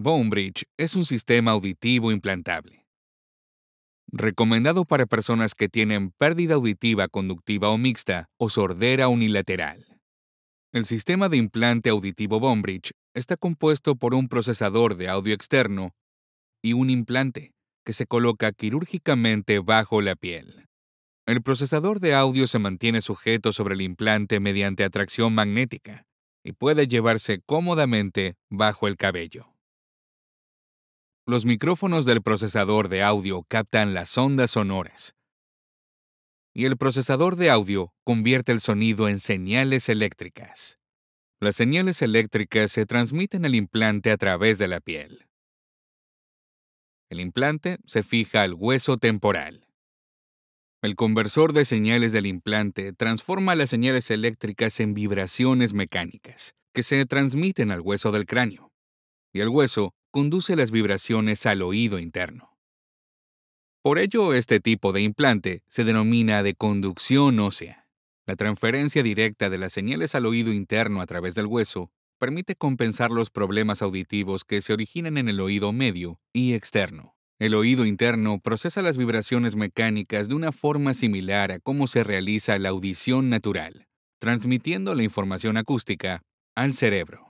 Bonebridge es un sistema auditivo implantable. Recomendado para personas que tienen pérdida auditiva conductiva o mixta o sordera unilateral. El sistema de implante auditivo Bonebridge está compuesto por un procesador de audio externo y un implante que se coloca quirúrgicamente bajo la piel. El procesador de audio se mantiene sujeto sobre el implante mediante atracción magnética y puede llevarse cómodamente bajo el cabello los micrófonos del procesador de audio captan las ondas sonoras. Y el procesador de audio convierte el sonido en señales eléctricas. Las señales eléctricas se transmiten al implante a través de la piel. El implante se fija al hueso temporal. El conversor de señales del implante transforma las señales eléctricas en vibraciones mecánicas que se transmiten al hueso del cráneo. Y el hueso conduce las vibraciones al oído interno. Por ello, este tipo de implante se denomina de conducción ósea. La transferencia directa de las señales al oído interno a través del hueso permite compensar los problemas auditivos que se originan en el oído medio y externo. El oído interno procesa las vibraciones mecánicas de una forma similar a cómo se realiza la audición natural, transmitiendo la información acústica al cerebro.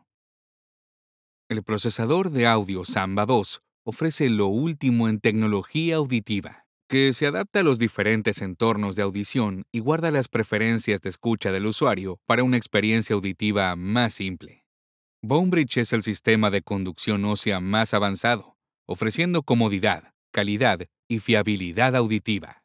El procesador de audio Samba 2 ofrece lo último en tecnología auditiva, que se adapta a los diferentes entornos de audición y guarda las preferencias de escucha del usuario para una experiencia auditiva más simple. Bonebridge es el sistema de conducción ósea más avanzado, ofreciendo comodidad, calidad y fiabilidad auditiva.